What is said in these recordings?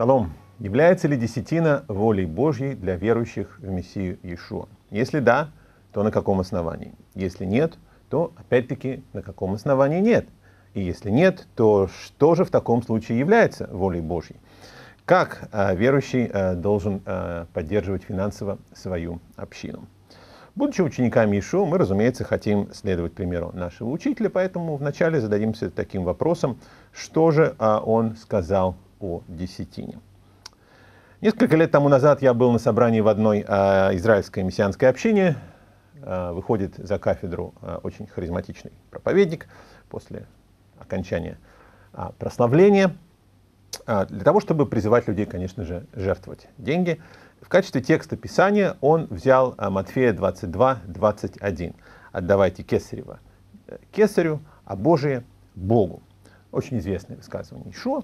Шалом! Является ли десятина волей Божьей для верующих в Мессию Иешуа? Если да, то на каком основании? Если нет, то опять-таки на каком основании нет? И если нет, то что же в таком случае является волей Божьей? Как а, верующий а, должен а, поддерживать финансово свою общину? Будучи учениками Ишу, мы, разумеется, хотим следовать примеру нашего учителя, поэтому вначале зададимся таким вопросом, что же а, он сказал о десятине. Несколько лет тому назад я был на собрании в одной э, израильской мессианской общине. Э, выходит за кафедру э, очень харизматичный проповедник после окончания э, прославления. Э, для того, чтобы призывать людей, конечно же, жертвовать деньги. В качестве текста Писания он взял э, Матфея 22, 21. «Отдавайте кесарево э, кесарю, а Божие – Богу» очень известное высказывание Ишуа.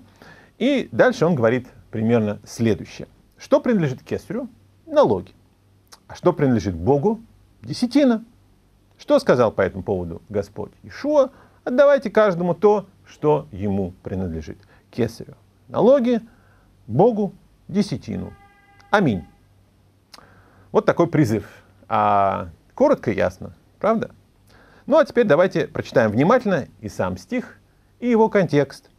И дальше он говорит примерно следующее. Что принадлежит кесарю? Налоги. А что принадлежит Богу? Десятина. Что сказал по этому поводу Господь Ишуа? Отдавайте каждому то, что ему принадлежит. Кесарю налоги, Богу десятину. Аминь. Вот такой призыв. А коротко и ясно, правда? Ну а теперь давайте прочитаем внимательно и сам стих, и его контекст.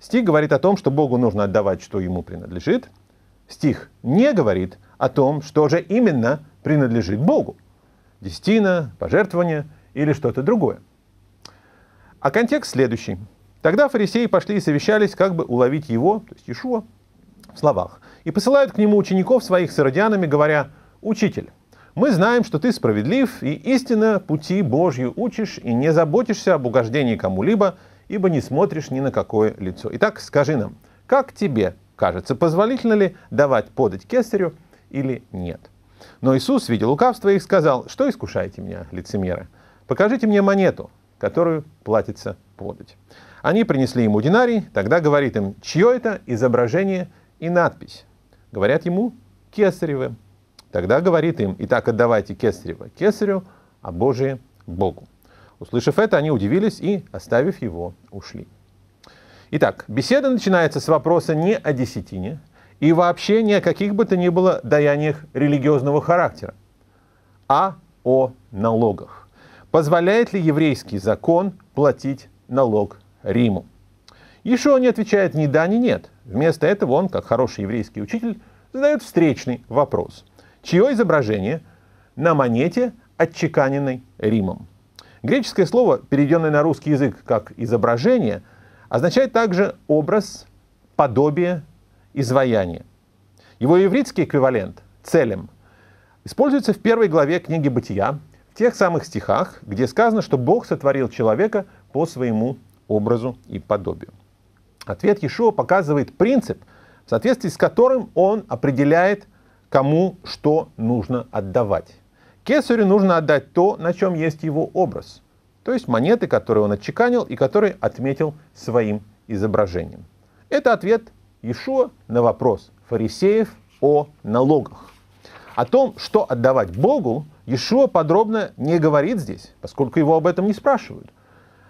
Стих говорит о том, что Богу нужно отдавать, что ему принадлежит. Стих не говорит о том, что же именно принадлежит Богу. Десятина, пожертвование или что-то другое. А контекст следующий. Тогда фарисеи пошли и совещались, как бы уловить его, то есть Ишуа, в словах. И посылают к нему учеников своих с иродянами, говоря, «Учитель, мы знаем, что ты справедлив и истинно пути Божью учишь и не заботишься об угождении кому-либо, ибо не смотришь ни на какое лицо. Итак, скажи нам, как тебе кажется, позволительно ли давать подать кесарю или нет? Но Иисус, видел лукавство их, сказал, что искушаете меня, лицемеры? Покажите мне монету, которую платится подать. Они принесли ему динарий, тогда говорит им, чье это изображение и надпись. Говорят ему, кесаревы. Тогда говорит им, итак, отдавайте кесарево кесарю, а Божие Богу. Услышав это, они удивились и, оставив его, ушли. Итак, беседа начинается с вопроса не о десятине и вообще не о каких бы то ни было даяниях религиозного характера, а о налогах. Позволяет ли еврейский закон платить налог Риму? Еще не отвечает ни да, ни нет. Вместо этого он, как хороший еврейский учитель, задает встречный вопрос. Чье изображение на монете, отчеканенной Римом? Греческое слово, переведенное на русский язык как изображение, означает также образ, подобие, изваяние. Его ивритский эквивалент «целем» используется в первой главе книги «Бытия», в тех самых стихах, где сказано, что Бог сотворил человека по своему образу и подобию. Ответ Иешуа показывает принцип, в соответствии с которым он определяет, кому что нужно отдавать. Кесарю нужно отдать то, на чем есть его образ, то есть монеты, которые он отчеканил и которые отметил своим изображением. Это ответ Иешуа на вопрос фарисеев о налогах. О том, что отдавать Богу, Иешуа подробно не говорит здесь, поскольку его об этом не спрашивают.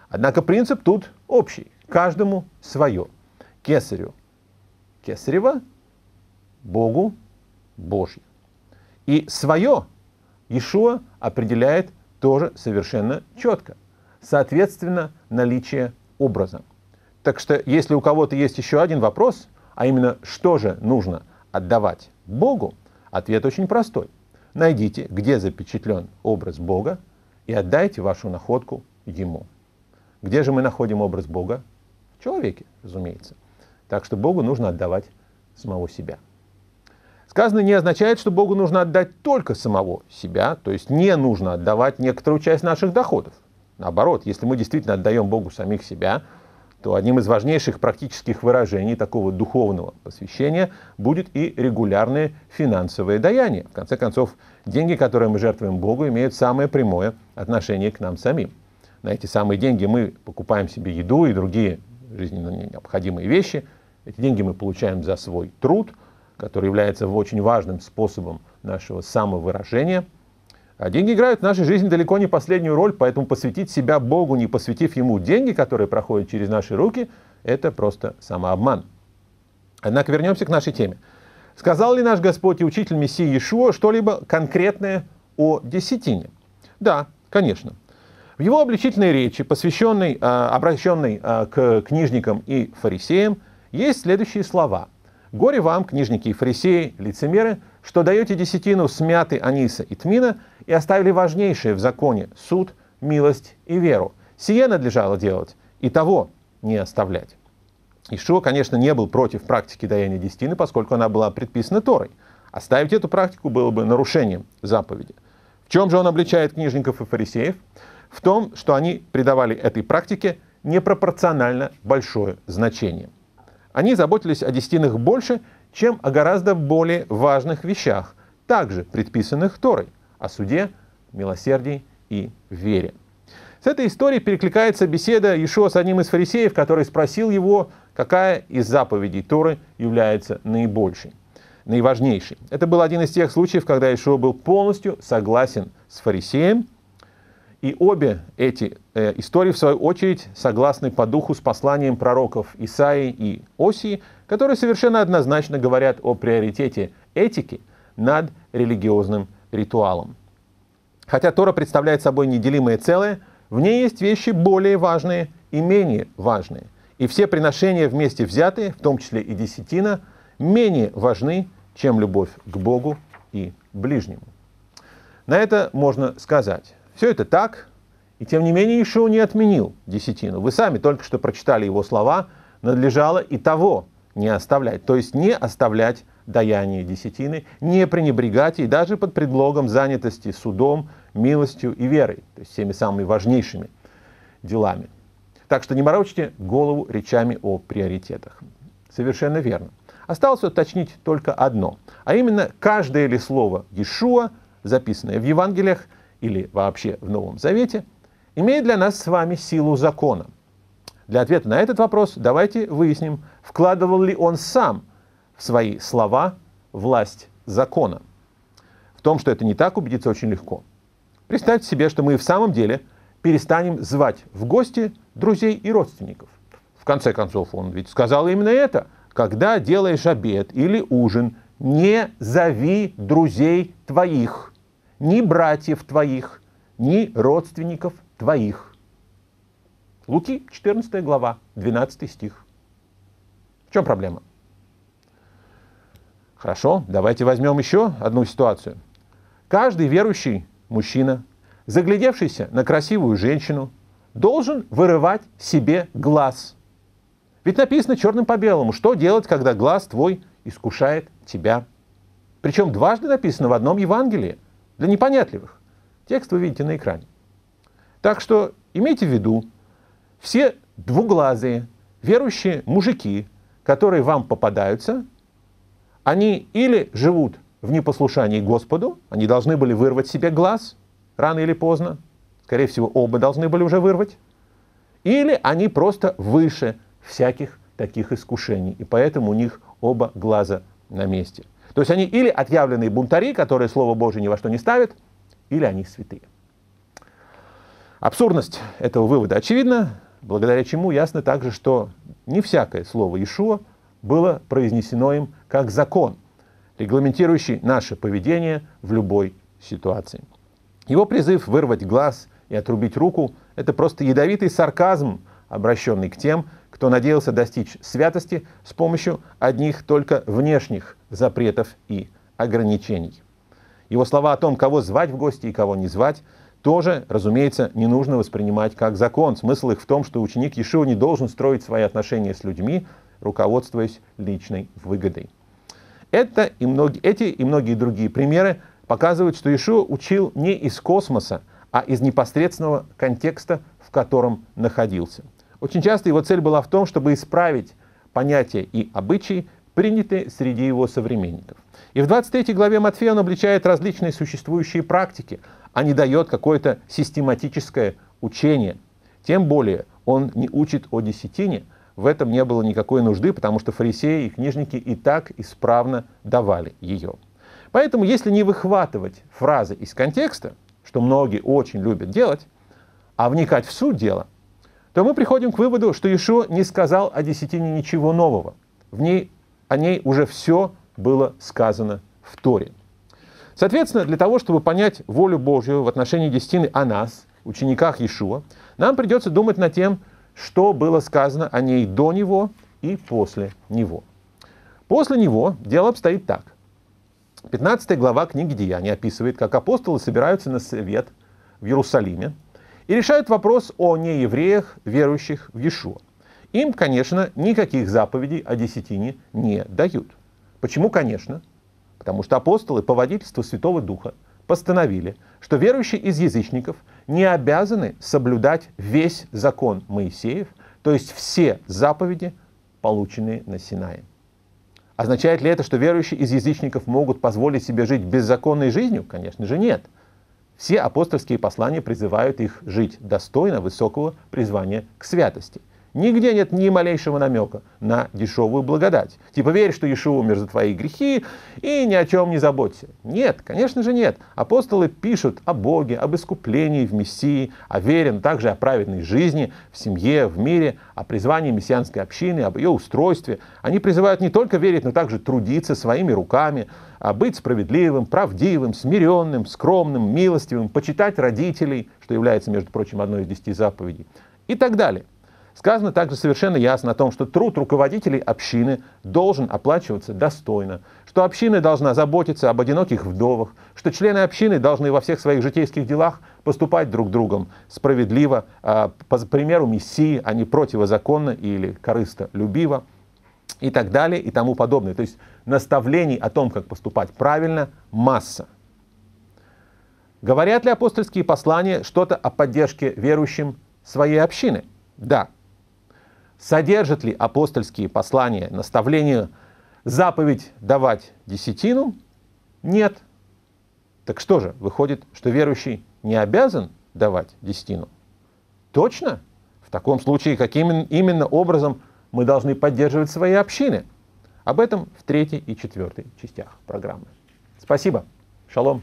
Однако принцип тут общий. Каждому свое. Кесарю – кесарево, Богу – Божье. И свое Ишуа определяет тоже совершенно четко. Соответственно, наличие образа. Так что, если у кого-то есть еще один вопрос, а именно, что же нужно отдавать Богу, ответ очень простой. Найдите, где запечатлен образ Бога, и отдайте вашу находку Ему. Где же мы находим образ Бога? В человеке, разумеется. Так что Богу нужно отдавать самого себя. Сказано не означает, что Богу нужно отдать только самого себя, то есть не нужно отдавать некоторую часть наших доходов. Наоборот, если мы действительно отдаем Богу самих себя, то одним из важнейших практических выражений такого духовного посвящения будет и регулярное финансовое даяние. В конце концов, деньги, которые мы жертвуем Богу, имеют самое прямое отношение к нам самим. На эти самые деньги мы покупаем себе еду и другие жизненно необходимые вещи. Эти деньги мы получаем за свой труд – который является очень важным способом нашего самовыражения. А деньги играют в нашей жизни далеко не последнюю роль, поэтому посвятить себя Богу, не посвятив Ему деньги, которые проходят через наши руки, это просто самообман. Однако вернемся к нашей теме. Сказал ли наш Господь и Учитель Мессии Иешуа что-либо конкретное о десятине? Да, конечно. В его обличительной речи, посвященной, а, обращенной а, к книжникам и фарисеям, есть следующие слова – Горе вам, книжники и фарисеи, лицемеры, что даете десятину смяты Аниса и Тмина и оставили важнейшее в законе – суд, милость и веру. Сие надлежало делать, и того не оставлять. Ишуа, конечно, не был против практики даяния десятины, поскольку она была предписана Торой. Оставить эту практику было бы нарушением заповеди. В чем же он обличает книжников и фарисеев? В том, что они придавали этой практике непропорционально большое значение. Они заботились о десятинах больше, чем о гораздо более важных вещах, также предписанных Торой, о суде, милосердии и вере. С этой историей перекликается беседа Иешуа с одним из фарисеев, который спросил его, какая из заповедей Торы является наибольшей, наиважнейшей. Это был один из тех случаев, когда Иешуа был полностью согласен с фарисеем, и обе эти Э, истории, в свою очередь, согласны по духу с посланием пророков Исаи и Осии, которые совершенно однозначно говорят о приоритете этики над религиозным ритуалом. Хотя Тора представляет собой неделимое целое, в ней есть вещи более важные и менее важные. И все приношения вместе взятые, в том числе и десятина, менее важны, чем любовь к Богу и ближнему. На это можно сказать. Все это так, и тем не менее Ишуа не отменил десятину. Вы сами только что прочитали его слова, надлежало и того не оставлять. То есть не оставлять даяние десятины, не пренебрегать и даже под предлогом занятости судом, милостью и верой, то есть всеми самыми важнейшими делами. Так что не морочьте голову речами о приоритетах. Совершенно верно. Осталось уточнить только одно, а именно каждое ли слово Иешуа, записанное в Евангелиях или вообще в Новом Завете – имеет для нас с вами силу закона? Для ответа на этот вопрос давайте выясним, вкладывал ли он сам в свои слова власть закона. В том, что это не так, убедиться очень легко. Представьте себе, что мы в самом деле перестанем звать в гости друзей и родственников. В конце концов, он ведь сказал именно это. Когда делаешь обед или ужин, не зови друзей твоих, ни братьев твоих, ни родственников твоих. Луки, 14 глава, 12 стих. В чем проблема? Хорошо, давайте возьмем еще одну ситуацию. Каждый верующий мужчина, заглядевшийся на красивую женщину, должен вырывать себе глаз. Ведь написано черным по белому, что делать, когда глаз твой искушает тебя. Причем дважды написано в одном Евангелии, для непонятливых. Текст вы видите на экране. Так что имейте в виду, все двуглазые, верующие мужики, которые вам попадаются, они или живут в непослушании Господу, они должны были вырвать себе глаз рано или поздно, скорее всего, оба должны были уже вырвать, или они просто выше всяких таких искушений, и поэтому у них оба глаза на месте. То есть они или отъявленные бунтари, которые Слово Божие ни во что не ставят, или они святые. Абсурдность этого вывода очевидна, благодаря чему ясно также, что не всякое слово Ишуа было произнесено им как закон, регламентирующий наше поведение в любой ситуации. Его призыв вырвать глаз и отрубить руку – это просто ядовитый сарказм, обращенный к тем, кто надеялся достичь святости с помощью одних только внешних запретов и ограничений. Его слова о том, кого звать в гости и кого не звать – тоже, разумеется, не нужно воспринимать как закон. Смысл их в том, что ученик Ешива не должен строить свои отношения с людьми, руководствуясь личной выгодой. Это и многие, эти и многие другие примеры показывают, что Ишуа учил не из космоса, а из непосредственного контекста, в котором находился. Очень часто его цель была в том, чтобы исправить понятия и обычаи, принятые среди его современников. И в 23 главе Матфея он обличает различные существующие практики, а не дает какое-то систематическое учение. Тем более он не учит о десятине, в этом не было никакой нужды, потому что фарисеи и книжники и так исправно давали ее. Поэтому, если не выхватывать фразы из контекста, что многие очень любят делать, а вникать в суть дела, то мы приходим к выводу, что Иешуа не сказал о десятине ничего нового. В ней, о ней уже все было сказано в Торе. Соответственно, для того, чтобы понять волю Божью в отношении дестины о нас, учениках Иешуа, нам придется думать над тем, что было сказано о ней до него и после него. После него дело обстоит так. 15 глава книги Деяний описывает, как апостолы собираются на совет в Иерусалиме и решают вопрос о неевреях, верующих в Иешуа. Им, конечно, никаких заповедей о десятине не дают. Почему, конечно? Потому что апостолы по водительству Святого Духа постановили, что верующие из язычников не обязаны соблюдать весь закон Моисеев, то есть все заповеди, полученные на Синае. Означает ли это, что верующие из язычников могут позволить себе жить беззаконной жизнью? Конечно же нет. Все апостольские послания призывают их жить достойно высокого призвания к святости – Нигде нет ни малейшего намека на дешевую благодать. Типа верь, что Иешуа умер за твои грехи и ни о чем не заботься. Нет, конечно же нет. Апостолы пишут о Боге, об искуплении в Мессии, о вере, но также о праведной жизни, в семье, в мире, о призвании мессианской общины, об ее устройстве. Они призывают не только верить, но также трудиться своими руками, а быть справедливым, правдивым, смиренным, скромным, милостивым, почитать родителей, что является, между прочим, одной из десяти заповедей, и так далее. Сказано также совершенно ясно о том, что труд руководителей общины должен оплачиваться достойно, что община должна заботиться об одиноких вдовах, что члены общины должны во всех своих житейских делах поступать друг другом справедливо, а, по примеру Мессии, а не противозаконно или корыстолюбиво и так далее и тому подобное. То есть наставлений о том, как поступать правильно, масса. Говорят ли апостольские послания что-то о поддержке верующим своей общины? Да, Содержат ли апостольские послания, наставление заповедь давать десятину? Нет. Так что же, выходит, что верующий не обязан давать десятину? Точно? В таком случае, каким именно образом мы должны поддерживать свои общины? Об этом в третьей и четвертой частях программы. Спасибо. Шалом.